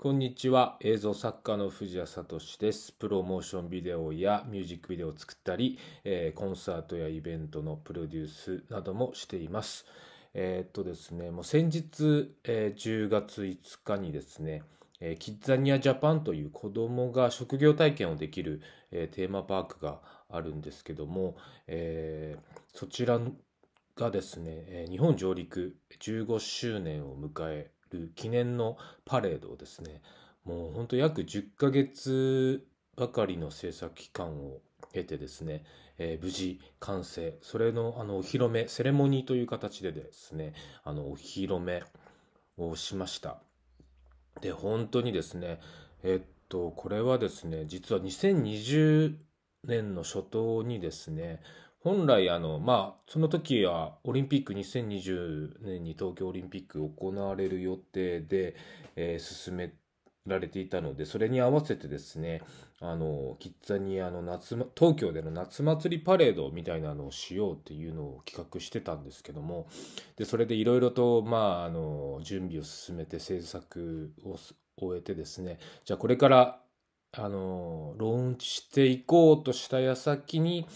こんにちは。映像作家の藤谷聡です。プロモーションビデオやミュージックビデオを作ったり、えー、コンサートやイベントのプロデュースなどもしています。えー、っとですね、もう先日、えー、10月5日にですね、えキッザニアジャパンという子供が職業体験をできる、えテーマパークがあるんですけども、えそちらがですね、日本上陸15周年を迎える記念のパレードをですねもうほんと約10ヶ月ばかりの制作期間を経てですね、えー、無事完成それのあのお披露目セレモニーという形でですねあのお披露目をしましたで本当にですねえっとこれはですね実は2020年の初頭にですね本来あの、まあ、その時はオリンピック2020年に東京オリンピック行われる予定で、えー、進められていたのでそれに合わせてですねあのキッザニアの夏東京での夏祭りパレードみたいなのをしようっていうのを企画してたんですけどもでそれでいろいろと、まあ、あの準備を進めて制作を終えてですねじゃあこれからあのローンチしていこうとした矢先に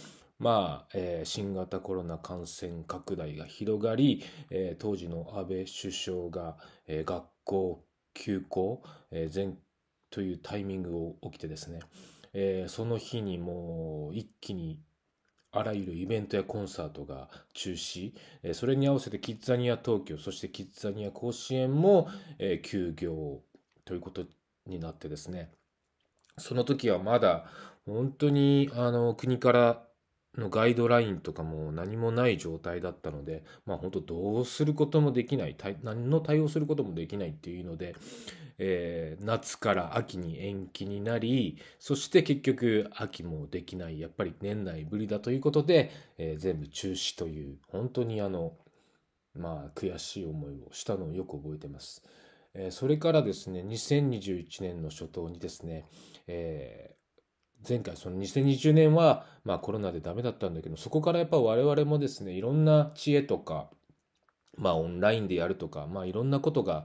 まあ、えー、新型コロナ感染拡大が広がり、えー、当時の安倍首相が、えー、学校休校、え全というタイミングを起きてですね、えその日にもう一気にあらゆるイベントやコンサートが中止、えそれに合わせてキッザニア東京、そしてキッザニア甲子園も、え休業ということになってですね、その時はまだ本当にあの国からのガイドラインとかも何もない状態だったので、まあ本当どうすることもできない、何の対応することもできないっていうので、えー、夏から秋に延期になり、そして結局秋もできない、やっぱり年内ぶりだということで、えー、全部中止という、本当にあの、まあ悔しい思いをしたのをよく覚えてます。えー、それからですね、2021年の初頭にですね、えー前回その2020年はまあコロナでダメだったんだけどそこからやっぱ我々もですねいろんな知恵とかまあオンラインでやるとかまあいろんなことが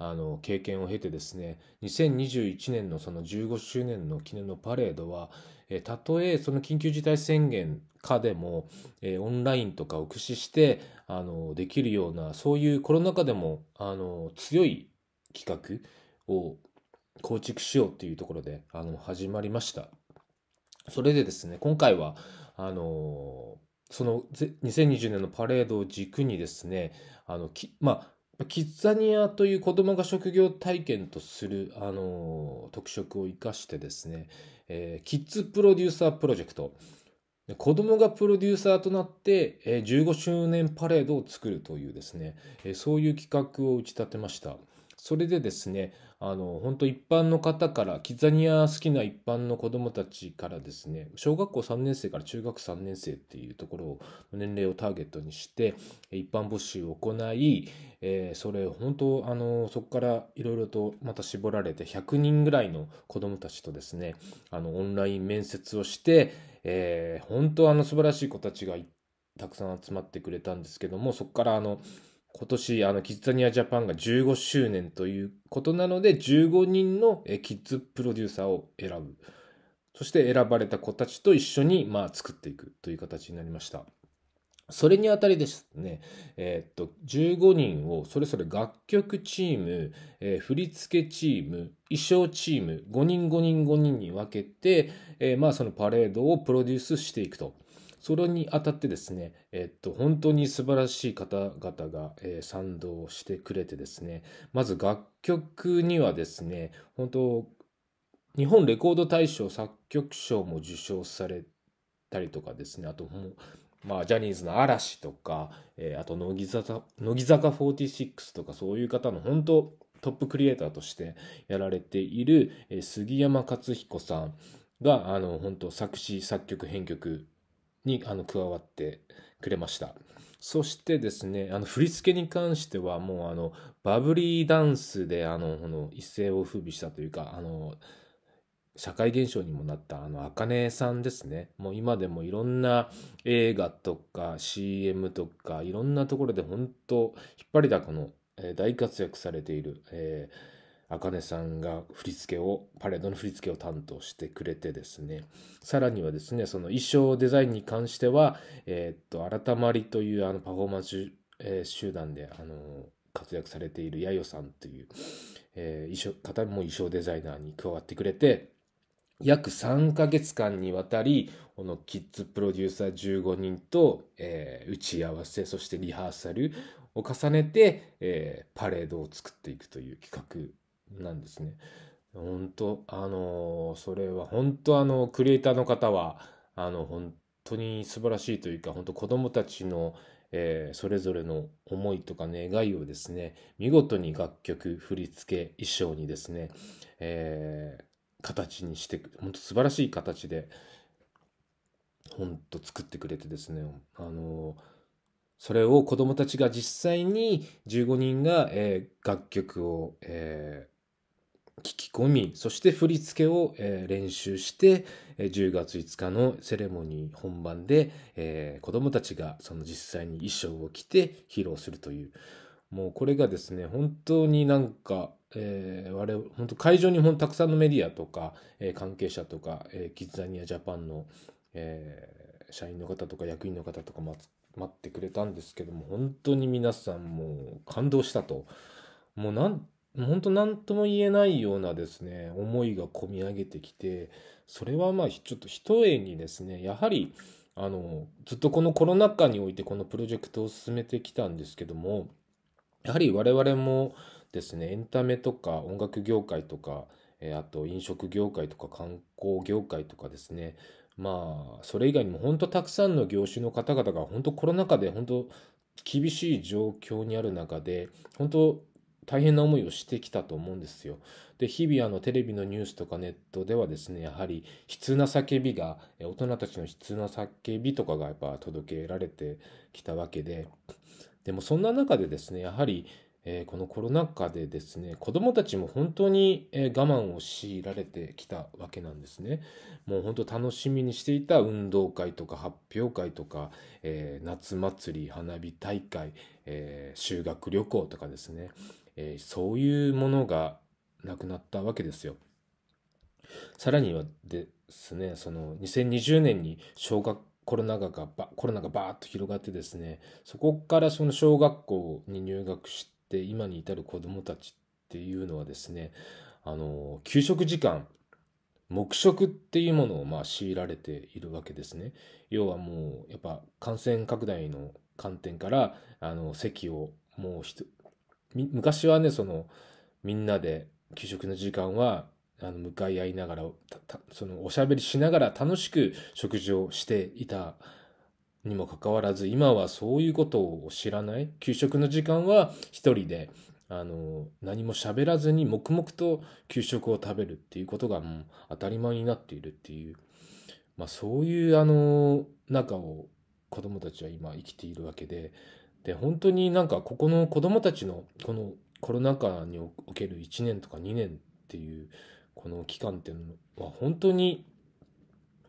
あの経験を経てですね2021年のその15周年の記念のパレードはえたとえその緊急事態宣言下でも、えオンラインとかを駆使してあのできるようなそういうコロナ禍でもあの強い企画を構築しようっていうところであの始まりました。それでですね、今回は、あのー、その2020年のパレードを軸にですね、あの、きまあ、キッザニアという子供が職業体験とする、あのー、特色を生かしてですね、えー、キッズプロデューサープロジェクト、子供がプロデューサーとなって、えー、15周年パレードを作るというですね、えー、そういう企画を打ち立てました。それでですね、あの本当一般の方からキザニア好きな一般の子どもたちからですね小学校3年生から中学3年生っていうところを年齢をターゲットにして一般募集を行い、えー、それ本当あのそこからいろいろとまた絞られて100人ぐらいの子どもたちとですねあのオンライン面接をして、えー、本当あの素晴らしい子たちがたくさん集まってくれたんですけどもそこからあの今年、あの、キッザニアジャパンが15周年ということなので、15人のキッズプロデューサーを選ぶ。そして選ばれた子たちと一緒に、まあ、作っていくという形になりました。それにあたりですね、えー、っと、15人をそれぞれ楽曲チーム、えー、振付チーム、衣装チーム、5人5人5人に分けて、えー、まあそのパレードをプロデュースしていくと。それにあたってですね、えっと、本当に素晴らしい方々が、えー、賛同してくれてですね、まず楽曲にはですね、本当、日本レコード大賞作曲賞も受賞されたりとかですね、あともう、まあ、ジャニーズの嵐とか、えー、あと乃木坂、乃木坂46とかそういう方の本当、トップクリエイターとしてやられている、杉山勝彦さんが、あの、本当作詞、作曲、編曲にあの加わってくれましたそしてですねあの振り付けに関してはもうあのバブリーダンスであのこの一世を風靡したというかあの社会現象にもなったあの茜さんですねもう今でもいろんな映画とか CM とかいろんなところで本当引っ張りだこの大活躍されている、えーねさんが振り付けをパレードの振り付けを担当してくれてですねさらにはですねその衣装デザインに関しては「えー、っと改まり」というあのパフォーマンス、えー、集団であの活躍されているやよさんという、えー、衣装方も衣装デザイナーに加わってくれて約3ヶ月間にわたりこのキッズプロデューサー15人と、えー、打ち合わせそしてリハーサルを重ねて、えー、パレードを作っていくという企画なんですね。本当あのそれは本当あのクリエイターの方はあの本当に素晴らしいというか本当子どもたちの、えー、それぞれの思いとか願いをですね見事に楽曲振付衣装にですね、えー、形にして本当素晴らしい形で本当作ってくれてですねあのそれを子どもたちが実際に15人が、えー、楽曲を、えー、聞き込み、そして振り付けを、え練習して、え10月5日のセレモニー本番で、え子供たちがその実際に衣装を着て披露するという、もうこれがですね、本当になんか、えー、我々、本当会場にほんたくさんのメディアとか、えー、関係者とか、えー、キッザニアジャパンの、えー、社員の方とか役員の方とか待ってくれたんですけども、本当に皆さんもう感動したと。もうなん本当何とも言えないようなですね思いが込み上げてきてそれはまあちょっと一重にですねやはりあのずっとこのコロナ禍においてこのプロジェクトを進めてきたんですけどもやはり我々もですねエンタメとか音楽業界とかあと飲食業界とか観光業界とかですねまあそれ以外にも本当たくさんの業種の方々が本当コロナ禍で本当厳しい状況にある中で本当大変な思いをしてきたと思うんですよ。で、日々あのテレビのニュースとかネットではですね、やはり悲痛な叫びが、大人たちの悲痛な叫びとかがやっぱ届けられてきたわけで、でもそんな中でですね、やはり、えー、このコロナ禍でですね、子供たちも本当に、え我慢を強いられてきたわけなんですね。もう本当楽しみにしていた運動会とか発表会とか、えー、夏祭り、花火大会、えー、修学旅行とかですね、えー、そういうものがなくなったわけですよ。さらにはですね、その2020年に小学コロナがコロナがバーッと広がってですね、そこからその小学校に入学して今に至る子どもたちっていうのはですね、あの給食時間黙食っていうものをまあ強いられているわけですね。要はもうやっぱ感染拡大の観点からあの席をもう昔はねそのみんなで給食の時間はあの向かい合いながらそのおしゃべりしながら楽しく食事をしていたにもかかわらず今はそういうことを知らない給食の時間は一人であの何も喋らずに黙々と給食を食べるっていうことがもう当たり前になっているっていう、まあ、そういうあの中を子どもたちは今生きているわけでで本当になんかここの子どもたちのこのコロナ禍における1年とか2年っていうこの期間っていうのは本当に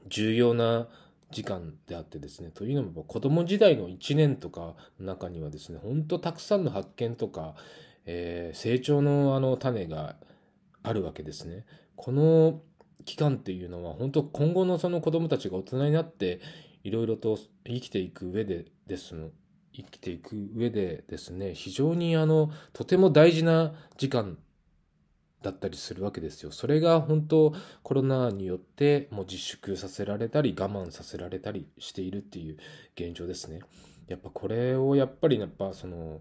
重要な時間であってですねというのも子ども時代の1年とかの中にはですね本当たくさんの発見とか、えー、成長のあの種があるわけですね。この期間っていうのは本当今後のその子どもたちが大人になっていろいろと生きていく上でです生きていく上でですね非常にあのとても大事な時間だったりするわけですよ。それが本当コロナによってもう自粛させられたり我慢させられたりしているっていう現状ですね。やっぱこれをやっぱりやっぱその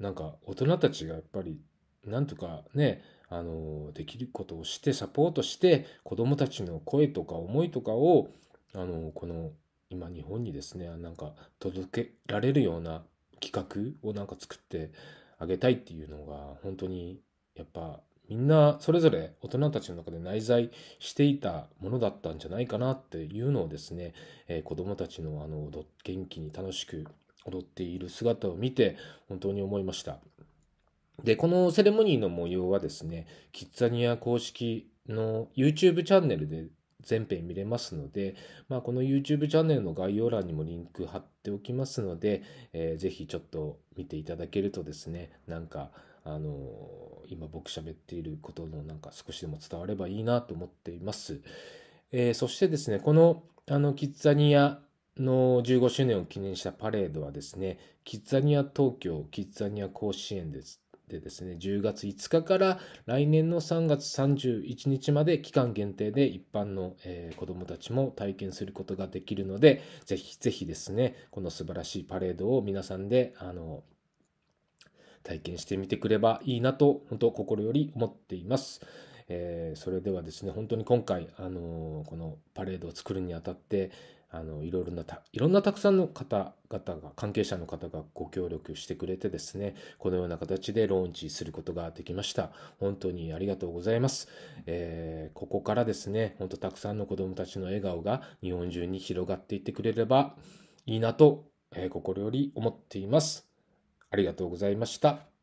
なんか大人たちがやっぱりなんとかねあのできることをしてサポートして子どもたちの声とか思いとかをあのこの今日本にですねなんか届けられるような企画をなんか作ってあげたいっていうのが本当にやっぱみんなそれぞれ大人たちの中で内在していたものだったんじゃないかなっていうのをですね、えー、子どもたちのあの元気に楽しく踊っている姿を見て本当に思いました。で、このセレモニーの模様はですね、キッザニア公式の YouTube チャンネルで全編見れますので、まあ、この YouTube チャンネルの概要欄にもリンク貼っておきますので、えー、ぜひちょっと見ていただけるとですね、なんか、あのー、今僕喋っていることのなんか少しでも伝わればいいなと思っています。えー、そしてですね、この、あの、キッザニアの15周年を記念したパレードはですね、キッザニア東京、キッザニア甲子園ですでですね、10月5日から来年の3月31日まで期間限定で一般の、えー、子どもたちも体験することができるので、ぜひぜひですね、この素晴らしいパレードを皆さんで、あの、体験してみてくればいいなと、本当心より思っています。えー、それではですね、本当に今回、あのー、このパレードを作るにあたって、あのいろいろなたいろんなたくさんの方々が関係者の方がご協力してくれてですねこのような形でローンチすることができました本当にありがとうございます、えー、ここからですねほんとたくさんの子どもたちの笑顔が日本中に広がっていってくれればいいなと、えー、心より思っていますありがとうございました